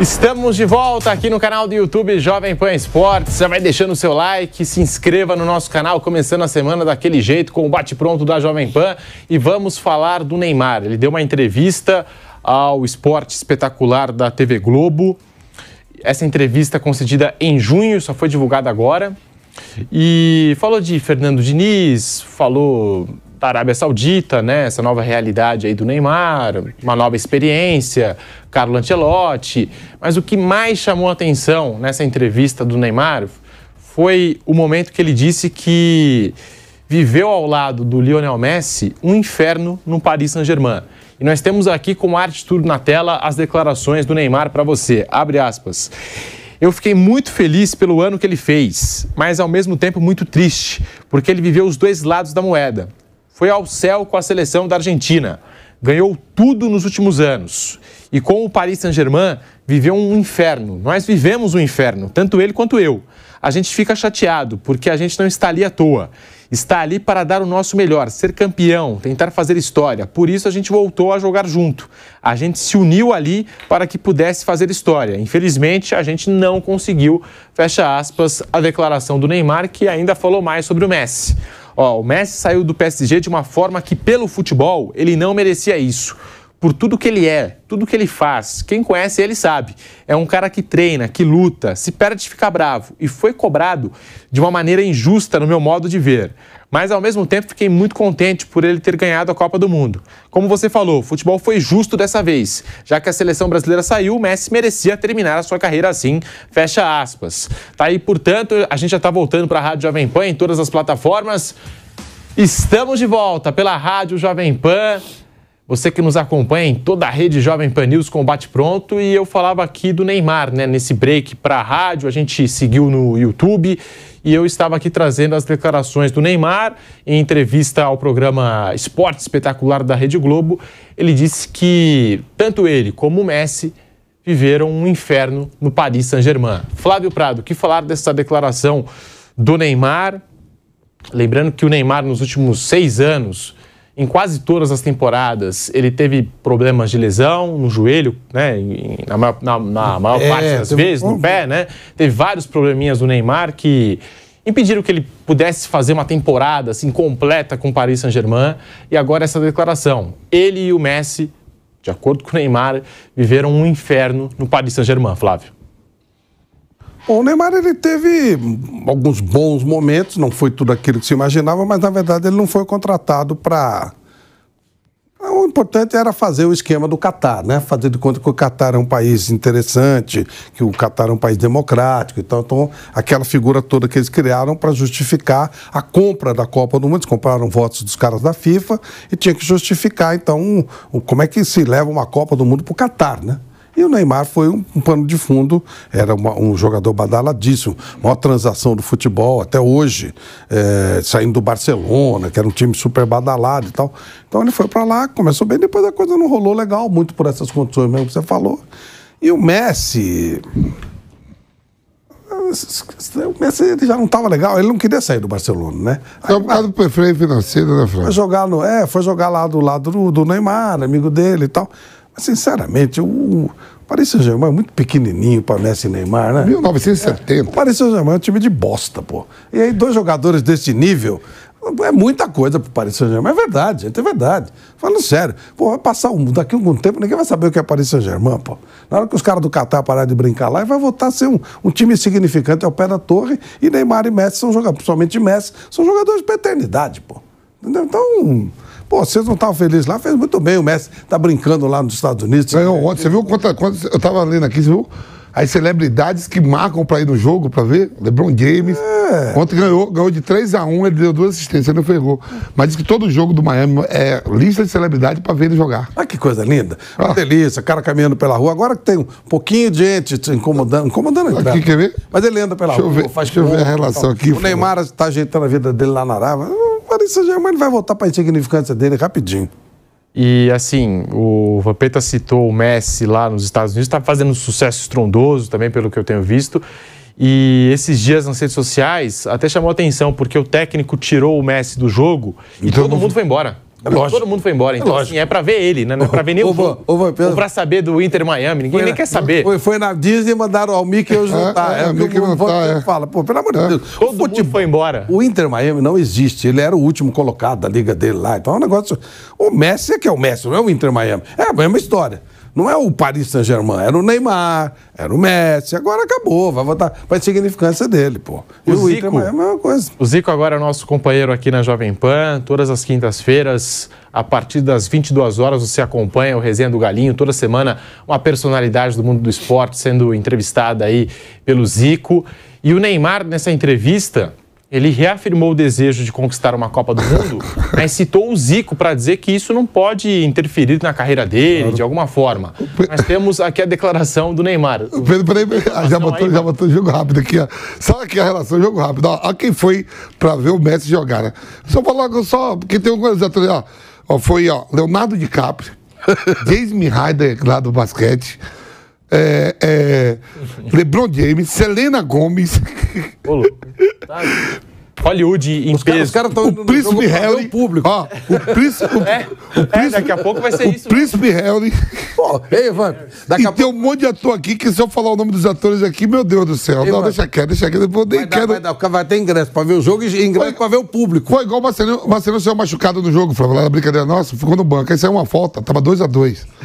Estamos de volta aqui no canal do YouTube Jovem Pan Esportes. Já vai deixando o seu like, se inscreva no nosso canal, começando a semana daquele jeito, com o bate-pronto da Jovem Pan. E vamos falar do Neymar. Ele deu uma entrevista ao Esporte Espetacular da TV Globo. Essa entrevista concedida em junho, só foi divulgada agora. E falou de Fernando Diniz, falou da Arábia Saudita, né? Essa nova realidade aí do Neymar, uma nova experiência, Carlo Ancelotti. Mas o que mais chamou atenção nessa entrevista do Neymar foi o momento que ele disse que viveu ao lado do Lionel Messi um inferno no Paris Saint-Germain. E nós temos aqui com arte tudo na tela as declarações do Neymar para você. Abre aspas. Eu fiquei muito feliz pelo ano que ele fez, mas ao mesmo tempo muito triste, porque ele viveu os dois lados da moeda foi ao céu com a seleção da Argentina. Ganhou tudo nos últimos anos. E com o Paris Saint-Germain, viveu um inferno. Nós vivemos um inferno, tanto ele quanto eu. A gente fica chateado, porque a gente não está ali à toa. Está ali para dar o nosso melhor, ser campeão, tentar fazer história. Por isso a gente voltou a jogar junto. A gente se uniu ali para que pudesse fazer história. Infelizmente, a gente não conseguiu. Fecha aspas a declaração do Neymar, que ainda falou mais sobre o Messi. Ó, o Messi saiu do PSG de uma forma que, pelo futebol, ele não merecia isso. Por tudo que ele é, tudo que ele faz, quem conhece ele sabe. É um cara que treina, que luta, se perde, fica bravo e foi cobrado de uma maneira injusta, no meu modo de ver. Mas ao mesmo tempo fiquei muito contente por ele ter ganhado a Copa do Mundo. Como você falou, o futebol foi justo dessa vez. Já que a seleção brasileira saiu, o Messi merecia terminar a sua carreira assim. Fecha aspas. Tá aí, portanto, a gente já tá voltando para a Rádio Jovem Pan em todas as plataformas. Estamos de volta pela Rádio Jovem Pan. Você que nos acompanha em toda a rede Jovem Pan News Combate Pronto e eu falava aqui do Neymar, né? Nesse break para a rádio, a gente seguiu no YouTube e eu estava aqui trazendo as declarações do Neymar em entrevista ao programa Esporte Espetacular da Rede Globo. Ele disse que tanto ele como o Messi viveram um inferno no Paris Saint-Germain. Flávio Prado, que falar dessa declaração do Neymar? Lembrando que o Neymar, nos últimos seis anos, em quase todas as temporadas, ele teve problemas de lesão no joelho, né? Na maior, na, na maior é, parte das vezes, um... no pé, né? Teve vários probleminhas do Neymar que impediram que ele pudesse fazer uma temporada assim completa com o Paris Saint-Germain. E agora essa declaração. Ele e o Messi, de acordo com o Neymar, viveram um inferno no Paris Saint-Germain, Flávio. Bom, o Neymar ele teve alguns bons momentos, não foi tudo aquilo que se imaginava, mas na verdade ele não foi contratado para. O importante era fazer o esquema do Catar, né? Fazer de conta que o Catar é um país interessante, que o Catar é um país democrático. Então, então aquela figura toda que eles criaram para justificar a compra da Copa do Mundo. Eles compraram votos dos caras da FIFA e tinha que justificar, então, um, um, como é que se leva uma Copa do Mundo para o Catar, né? E o Neymar foi um, um pano de fundo, era uma, um jogador badaladíssimo, maior transação do futebol até hoje, é, saindo do Barcelona, que era um time super badalado e tal. Então ele foi para lá, começou bem, depois a coisa não rolou legal, muito por essas condições mesmo que você falou. E o Messi. O Messi ele já não estava legal, ele não queria sair do Barcelona, né? então por causa do perfil financeiro né, Foi jogar, no, é, foi jogar lá do lado do, do Neymar, amigo dele e tal. Mas, sinceramente, o Paris Saint-Germain é muito pequenininho para Messi e Neymar, né? 1970. É, o Paris Saint-Germain é um time de bosta, pô. E aí, dois jogadores desse nível, é muita coisa para o Paris Saint-Germain. É verdade, gente, é verdade. Falando sério. Pô, vai passar um, daqui a algum tempo, ninguém vai saber o que é Paris Saint-Germain, pô. Na hora que os caras do Catar pararem de brincar lá, vai voltar a ser um, um time significante ao é pé da torre. E Neymar e Messi são jogadores, principalmente Messi, são jogadores para eternidade, pô. Entendeu? Então. Pô, vocês não estavam felizes lá? Fez muito bem, o Messi tá brincando lá nos Estados Unidos. Ganhou ontem, você viu quanto, eu tava lendo aqui, você viu? As celebridades que marcam para ir no jogo, para ver, LeBron James. É. Ontem ganhou, ganhou de 3 a 1 ele deu duas assistências, ele não ferrou. Mas diz que todo jogo do Miami é lista de celebridade para ver ele jogar. Ah, que coisa linda. Uma ah. delícia, cara caminhando pela rua. Agora que tem um pouquinho de gente te incomodando, incomodando aqui, quer ver? Mas ele anda pela deixa rua, ver, faz Deixa eu ver a relação aqui. O Neymar está ajeitando a vida dele lá na Arava. Paris Saint-Germain vai voltar para a insignificância dele rapidinho. E assim, o Vampeta citou o Messi lá nos Estados Unidos, está fazendo um sucesso estrondoso também, pelo que eu tenho visto. E esses dias nas redes sociais até chamou atenção, porque o técnico tirou o Messi do jogo e então todo mundo foi embora lógico. Todo mundo foi embora. Então, assim, é pra ver ele, né? Não é pra ver nem o, Ou, ou, pra saber do Inter Miami. Ninguém nem quer saber. Foi, foi na Disney e mandaram ao Mickey eu é, juntar. É, é, é, o Mickey juntar, tá, é. Fala, pô, pelo amor de é. Deus. Todo o futebol, mundo foi embora. O Inter Miami não existe. Ele era o último colocado da liga dele lá. Então é um negócio... O Messi é que é o Messi, não é o Inter Miami. É a é mesma história. Não é o Paris Saint-Germain, era o Neymar, era o Messi. Agora acabou, vai votar. Vai significância dele, pô. E o, o é Zico, é a mesma coisa. O Zico agora é nosso companheiro aqui na Jovem Pan, todas as quintas-feiras, a partir das 22 horas, você acompanha o Resenha do Galinho. Toda semana, uma personalidade do mundo do esporte sendo entrevistada aí pelo Zico. E o Neymar, nessa entrevista, ele reafirmou o desejo de conquistar uma Copa do Mundo, mas citou o Zico para dizer que isso não pode interferir na carreira dele, claro. de alguma forma. Nós temos aqui a declaração do Neymar. Pedro, peraí, peraí. já botou, aí, já botou jogo rápido aqui. Ó. Só aqui a relação, jogo rápido. Olha quem foi para ver o Messi jogar, né? Só falar só, porque tem um atores, ó, foi ó, Leonardo DiCaprio, James Ryder lá do basquete, é, é, LeBron James, Selena Gomes. Tá Hollywood em os peso. Cara, os cara o príncipe Harry. O público. Ó, o príncipe, o, é, o é, príncipe, é, daqui a pouco vai ser o isso. O né? príncipe Harry. Pô, ei, daqui e a tem pouco... um monte de ator aqui que se eu falar o nome dos atores aqui, meu Deus do céu. Ei, não, mano. deixa quieto, deixa quieto. vai quero. Dar, vai, dar, vai ter ingresso pra ver o jogo e ingresso foi, pra ver o público. Foi igual o Marcelino, o Marcelino saiu machucado no jogo, falou lá na brincadeira nossa, ficou no banco. Aí saiu uma falta, tava 2x2. Dois,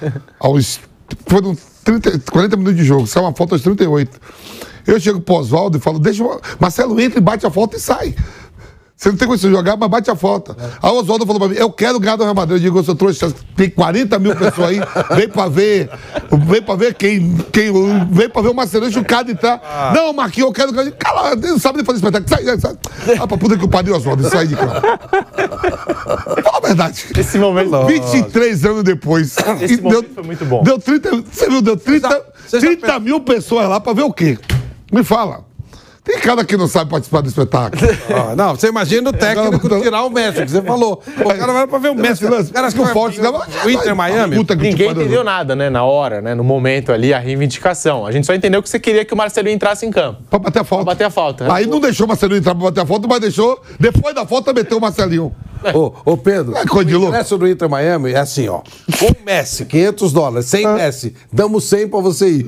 dois Aos foram 30, 40 minutos de jogo, saiu uma falta aos 38. Eu chego pro Oswaldo e falo, deixa. Marcelo entra e bate a falta e sai. Você não tem condição de jogar, mas bate a falta. É. Aí o Oswaldo falou pra mim, eu quero ganhar do Real Madrid. Eu digo, eu trouxe, tem 40 mil pessoas aí, vem pra ver, vem pra ver quem, quem vem pra ver o Macerancho, o cara entrar. Tá. Ah. Não, Marquinhos, eu quero ganhar. Cala, não sabe nem fazer espetáculo. Sai, sai. Ah, pra puta que o pariu, Oswaldo, sai de casa. Fala a verdade. Esse momento... 23 anos depois. Esse momento deu, foi muito bom. Deu 30, você viu, deu 30, já, 30 mil pessoas lá pra ver o quê? Me fala. Tem cara que não sabe participar do espetáculo. Ah, não, você imagina o técnico não, não. tirar o Messi, que você falou. O cara vai pra ver o Messi. Os que o forte? O Inter Miami. Ninguém entendeu nada, né? Na hora, né? No momento ali, a reivindicação. A gente só entendeu que você queria que o Marcelinho entrasse em campo. Pra bater a falta. Pra bater a falta. Aí não deixou o Marcelinho entrar pra bater a falta, mas deixou. Depois da falta, meteu o Marcelinho. Ô, ô Pedro, é coisa do Inter Miami, é assim, ó. Com Messi, 500 dólares. Sem ah. Messi, damos 100 pra você ir.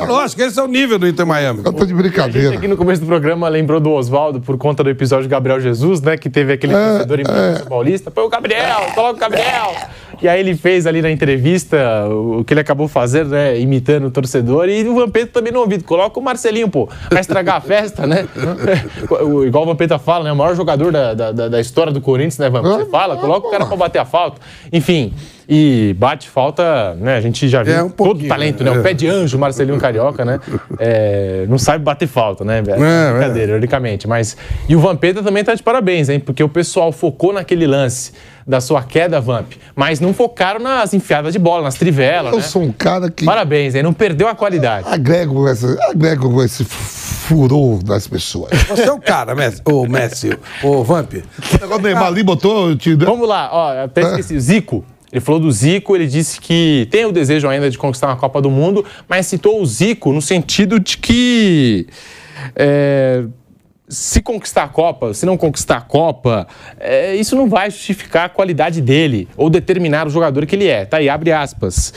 É, Lógico, esse é o nível do Inter Miami. Eu tô de brincadeira. A gente aqui no começo do programa lembrou do Oswaldo por conta do episódio Gabriel Jesus, né? Que teve aquele é, torcedor é, em é. Paulista. Põe o Gabriel, coloca o Gabriel. E aí ele fez ali na entrevista o que ele acabou fazendo, né? Imitando o torcedor. E o Vampeta também no ouvido. Coloca o Marcelinho, pô. Vai estragar a festa, né? Igual o Vampeta fala, né? O maior jogador da, da, da história do Corinthians, né, Vampeta? Você ah, fala, é, coloca o cara pra bater a falta. Enfim. E bate falta, né? A gente já viu é, um todo o talento, né? É. O pé de anjo, Marcelinho Carioca, né? É, não sabe bater falta, né? É, é, brincadeira, ironicamente. Mas. E o Vampeta também tá de parabéns, hein? Porque o pessoal focou naquele lance da sua queda, Vamp, mas não focaram nas enfiadas de bola, nas trivelas. Eu né? sou um cara que. Parabéns, aí não perdeu a qualidade. Agrego, essa, agrego esse furor das pessoas. Você é o cara, Messi, ô Messi, ô Vamp. O negócio do Neymar ali botou. Te... Vamos lá, ó, até esqueci. É. Zico. Ele falou do Zico, ele disse que tem o desejo ainda de conquistar uma Copa do Mundo, mas citou o Zico no sentido de que. É, se conquistar a Copa, se não conquistar a Copa, é, isso não vai justificar a qualidade dele ou determinar o jogador que ele é. Tá aí, abre aspas.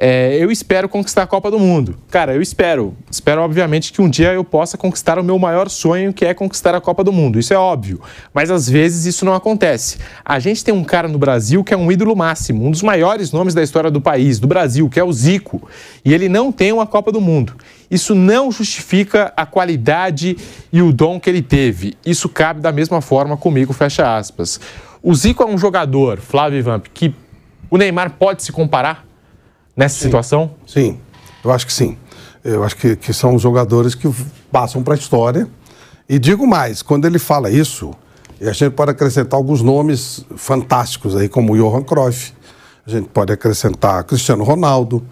É, eu espero conquistar a Copa do Mundo. Cara, eu espero. Espero, obviamente, que um dia eu possa conquistar o meu maior sonho, que é conquistar a Copa do Mundo. Isso é óbvio. Mas às vezes isso não acontece. A gente tem um cara no Brasil que é um ídolo máximo, um dos maiores nomes da história do país, do Brasil, que é o Zico. E ele não tem uma Copa do Mundo. Isso não justifica a qualidade e o dom que ele teve. Isso cabe da mesma forma comigo, fecha aspas. O Zico é um jogador, Flávio Vamp, que o Neymar pode se comparar? nessa sim. situação? Sim, eu acho que sim. Eu acho que, que são os jogadores que passam para a história. E digo mais, quando ele fala isso, a gente pode acrescentar alguns nomes fantásticos aí, como Johan Cruyff, a gente pode acrescentar Cristiano Ronaldo,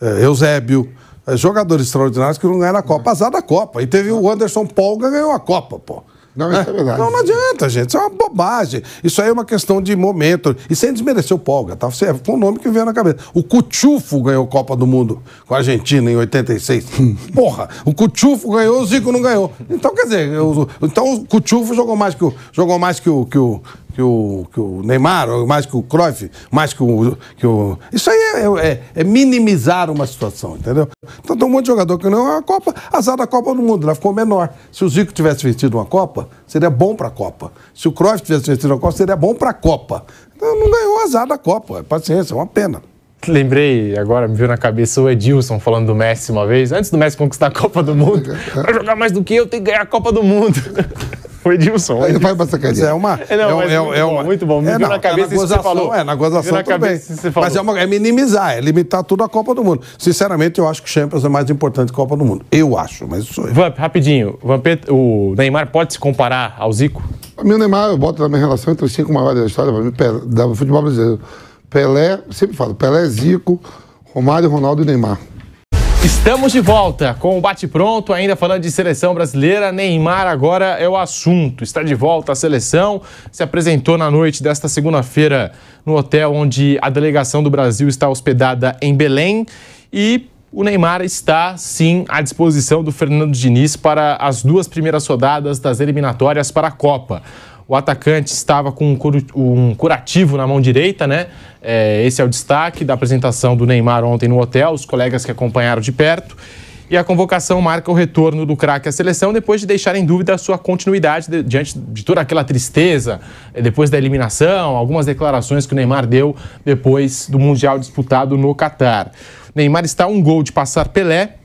eh, Eusébio, eh, jogadores extraordinários que não ganharam a Copa, azar da Copa. E teve o Anderson Polga ganhou a Copa, pô. Não, isso é né? verdade. Não, não adianta, gente. Isso é uma bobagem. Isso aí é uma questão de momento. E sem desmerecer o Polga, tá? foi um é nome que veio na cabeça. O Cuchufo ganhou Copa do Mundo com a Argentina em 86. Porra, o Cuchufo ganhou, o Zico não ganhou. Então, quer dizer, eu, então o Cuchufo jogou mais que o, jogou mais que o, que o, que o, que o Neymar, mais que o Cruyff, mais que o. Que o... Isso aí é, é, é minimizar uma situação, entendeu? Então tem um monte de jogador que não é a Copa, azar da Copa do Mundo, ela né? ficou menor. Se o Zico tivesse vestido uma Copa, seria bom para a Copa. Se o Cruyff tivesse vestido uma Copa, seria bom para a Copa. Então não ganhou azar da Copa, é paciência, é uma pena. Lembrei agora, me veio na cabeça o Edilson falando do Messi uma vez, antes do Messi conquistar a Copa do Mundo. Para é. jogar mais do que eu, tem que ganhar a Copa do Mundo. o Edilson. Aí vai pra sacaria. É uma. É, não, é, é, é, muito, é uma... bom, muito bom. Me é, não, na cabeça é na gozação, falou. É, na gozação na também. Mas é, uma, é minimizar, é limitar tudo à Copa do Mundo. Sinceramente, eu acho que o Champions é mais importante que a Copa do Mundo. Eu acho, mas sou é. Vamp, rapidinho. Vamp, o Neymar pode se comparar ao Zico? O meu Neymar, eu boto na minha relação entre os cinco maiores da história, do da futebol brasileiro. Pelé, sempre falo, Pelé, Zico, Romário, Ronaldo e Neymar. Estamos de volta com o Bate Pronto, ainda falando de seleção brasileira. Neymar agora é o assunto. Está de volta à seleção, se apresentou na noite desta segunda-feira no hotel onde a delegação do Brasil está hospedada em Belém e o Neymar está sim à disposição do Fernando Diniz para as duas primeiras rodadas das eliminatórias para a Copa. O atacante estava com um curativo na mão direita, né? É, esse é o destaque da apresentação do Neymar ontem no hotel, os colegas que acompanharam de perto. E a convocação marca o retorno do craque à seleção depois de deixar em dúvida a sua continuidade de, diante de toda aquela tristeza é, depois da eliminação, algumas declarações que o Neymar deu depois do Mundial disputado no Catar. Neymar está a um gol de passar Pelé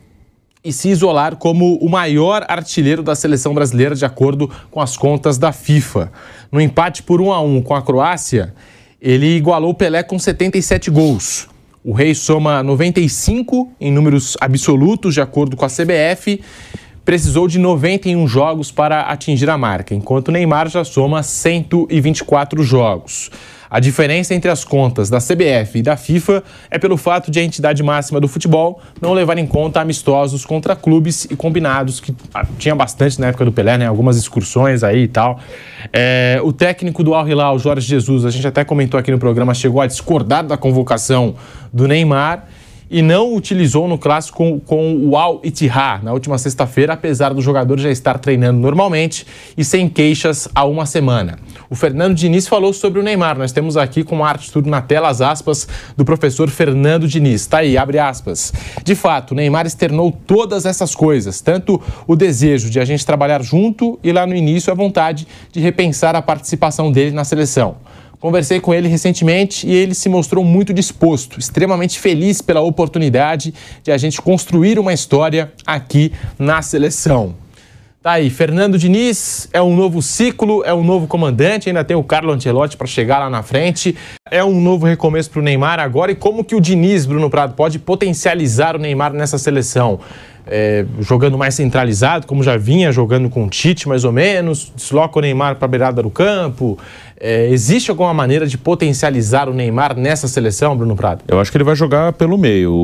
e se isolar como o maior artilheiro da seleção brasileira, de acordo com as contas da FIFA. No empate por 1 a 1 com a Croácia, ele igualou Pelé com 77 gols. O Rei soma 95 em números absolutos, de acordo com a CBF. Precisou de 91 jogos para atingir a marca, enquanto Neymar já soma 124 jogos. A diferença entre as contas da CBF e da FIFA é pelo fato de a entidade máxima do futebol não levar em conta amistosos contra clubes e combinados, que ah, tinha bastante na época do Pelé, né? Algumas excursões aí e tal. É, o técnico do Al Hilal, Jorge Jesus, a gente até comentou aqui no programa, chegou a discordar da convocação do Neymar e não utilizou no clássico com, o Al Ittihad na última sexta-feira, apesar do jogador já estar treinando normalmente e sem queixas há uma semana. O Fernando Diniz falou sobre o Neymar. Nós temos aqui com arte tudo na tela as aspas do professor Fernando Diniz. Tá aí, abre aspas. De fato, o Neymar externou todas essas coisas, tanto o desejo de a gente trabalhar junto e lá no início a vontade de repensar a participação dele na seleção. Conversei com ele recentemente e ele se mostrou muito disposto, extremamente feliz pela oportunidade de a gente construir uma história aqui na seleção. Tá aí, Fernando Diniz é um novo ciclo, é um novo comandante, ainda tem o Carlo Ancelotti para chegar lá na frente. É um novo recomeço para o Neymar agora. E como que o Diniz, Bruno Prado, pode potencializar o Neymar nessa seleção? É, jogando mais centralizado, como já vinha jogando com o Tite, mais ou menos, desloca o Neymar para a beirada do campo, é, existe alguma maneira de potencializar o Neymar nessa seleção, Bruno Prado? Eu acho que ele vai jogar pelo meio. O,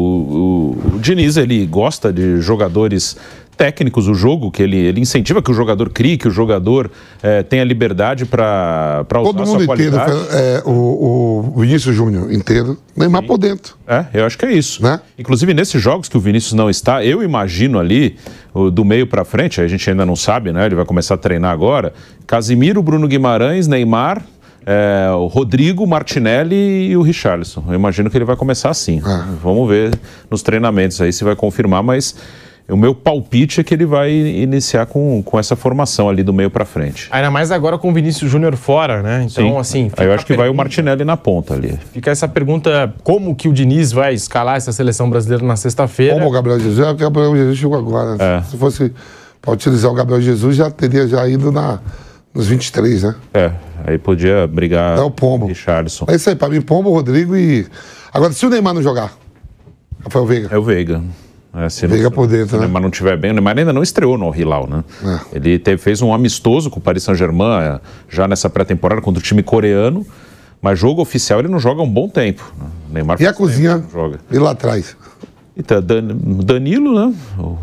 o, o Diniz, ele gosta de jogadores técnicos o jogo, que ele, ele incentiva que o jogador crie, que o jogador é, tenha liberdade para usar Todo mundo inteiro, é, o, o Vinícius Júnior inteiro, Neymar Sim. por dentro. É, eu acho que é isso. Né? Inclusive, nesses jogos que o Vinícius não está, eu imagino ali, do meio para frente, a gente ainda não sabe, né? Ele vai começar a treinar agora. Casimiro, Bruno Guimarães, Neymar, é, o Rodrigo, Martinelli e o Richarlison. Eu imagino que ele vai começar assim. É. Vamos ver nos treinamentos aí se vai confirmar, mas o meu palpite é que ele vai iniciar com, com essa formação ali do meio para frente. Ainda mais agora com o Vinícius Júnior fora, né? Então, Sim. assim. Aí eu acho que pergunta, vai o Martinelli na ponta ali. Fica essa pergunta: como que o Diniz vai escalar essa seleção brasileira na sexta-feira? Como o Gabriel Jesus? É o Gabriel Jesus chegou agora. Né? É. Se fosse para utilizar o Gabriel Jesus, já teria já ido na, nos 23, né? É, aí podia brigar. É o Pombo. Richardson. É isso aí, para mim, Pombo, Rodrigo e. Agora, se o Neymar não jogar, Rafael Veiga. É o Veiga. É, se Liga não, por dentro, né? mas não tiver bem, o Neymar ainda não estreou no Hilal, né? É. Ele teve, fez um amistoso com o Paris Saint-Germain é, já nessa pré-temporada contra o time coreano, mas jogo oficial ele não joga há um bom tempo. Né? Neymar e a cozinha? Joga. E lá atrás? Então, Dan, Danilo, né? O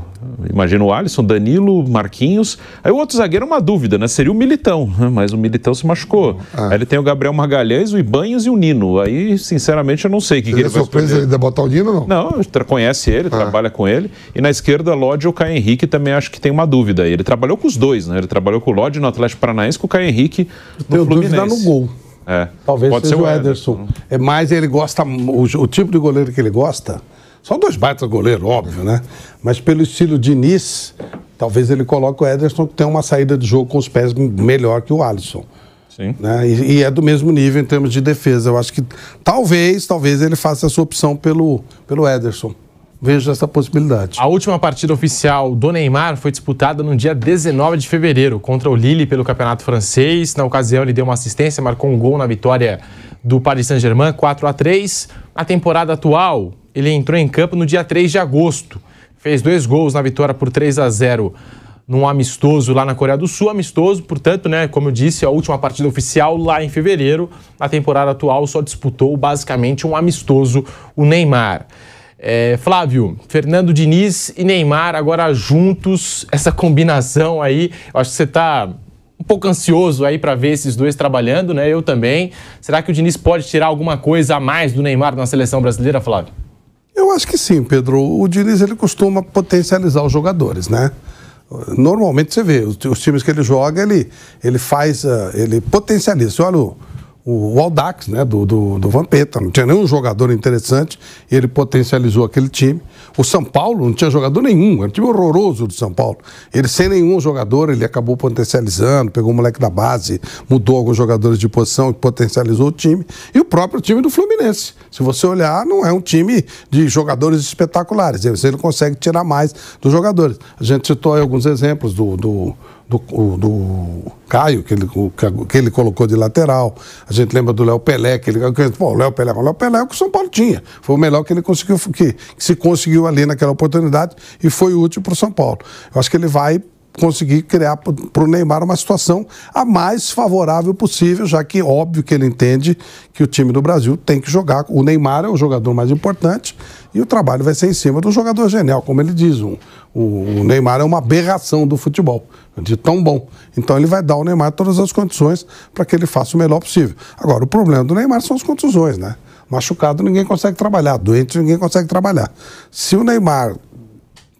Imagina o Alisson, Danilo, Marquinhos. Aí o outro zagueiro é uma dúvida, né? Seria o Militão, né? mas o Militão se machucou. É. Aí ele tem o Gabriel Magalhães, o Ibanhos e o Nino. Aí, sinceramente, eu não sei o que, que ele vai surpresa ele botar o Nino ou não? Não, conhece ele, é. trabalha com ele. E na esquerda, Lodi ou Caio Henrique também acho que tem uma dúvida Ele trabalhou com os dois, né? Ele trabalhou com o Lodi no Atlético Paranaense, com o Caio Henrique no eu Fluminense. Dúvida no gol. É. Talvez Pode seja o Ederson. Ederson. É, mas ele gosta, o, o tipo de goleiro que ele gosta são dois baitas goleiros, óbvio, né? Mas pelo estilo de Diniz, talvez ele coloque o Ederson, que tem uma saída de jogo com os pés melhor que o Alisson. Sim. Né? E, e, é do mesmo nível em termos de defesa. Eu acho que talvez, talvez ele faça essa opção pelo, pelo Ederson. Vejo essa possibilidade. A última partida oficial do Neymar foi disputada no dia 19 de fevereiro contra o Lille pelo Campeonato Francês. Na ocasião, ele deu uma assistência, marcou um gol na vitória do Paris Saint-Germain, 4 a 3 A temporada atual, ele entrou em campo no dia 3 de agosto. Fez dois gols na vitória por 3 a 0 num amistoso lá na Coreia do Sul. Amistoso, portanto, né, como eu disse, a última partida oficial lá em fevereiro. Na temporada atual só disputou basicamente um amistoso, o Neymar. É, Flávio, Fernando Diniz e Neymar agora juntos, essa combinação aí, eu acho que você está um pouco ansioso aí para ver esses dois trabalhando, né? Eu também. Será que o Diniz pode tirar alguma coisa a mais do Neymar na seleção brasileira, Flávio? Eu acho que sim, Pedro. O Diniz ele costuma potencializar os jogadores, né? Normalmente você vê, os, os times que ele joga, ele, ele faz, ah, ele potencializa. Olha o o Aldax, né, do, do, do, Vampeta. Não tinha nenhum jogador interessante e ele potencializou aquele time. O São Paulo não tinha jogador nenhum, era um time horroroso do São Paulo. Ele, sem nenhum jogador, ele acabou potencializando, pegou o moleque da base, mudou alguns jogadores de posição e potencializou o time. E o próprio time do Fluminense. Se você olhar, não é um time de jogadores espetaculares. Você não consegue tirar mais dos jogadores. A gente citou aí alguns exemplos do, do do, do Caio, que ele, que ele colocou de lateral. A gente lembra do Léo Pelé, que ele. Pô, Léo Pelé, o Léo Pelé é o que o São Paulo tinha. Foi o melhor que ele conseguiu, que, que se conseguiu ali naquela oportunidade e foi útil para o São Paulo. Eu acho que ele vai conseguir criar para o Neymar uma situação a mais favorável possível, já que óbvio que ele entende que o time do Brasil tem que jogar. O Neymar é o jogador mais importante e o trabalho vai ser em cima do jogador genial, como ele diz. O, o Neymar é uma aberração do futebol, de tão bom. Então ele vai dar ao Neymar todas as condições para que ele faça o melhor possível. Agora, o problema do Neymar são as contusões, né? Machucado ninguém consegue trabalhar, doente ninguém consegue trabalhar. Se o Neymar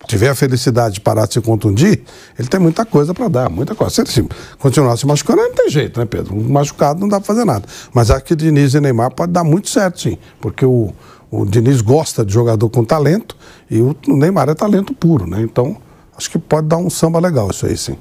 tiver a felicidade de parar de se contundir, ele tem muita coisa para dar, muita coisa. Se ele se continuar se machucando, não tem jeito, né, Pedro? Um machucado não dá para fazer nada. Mas acho é que Diniz e Neymar pode dar muito certo, sim, porque o, o Diniz gosta de jogador com talento e o Neymar é talento puro, né? Então, acho que pode dar um samba legal isso aí, sim.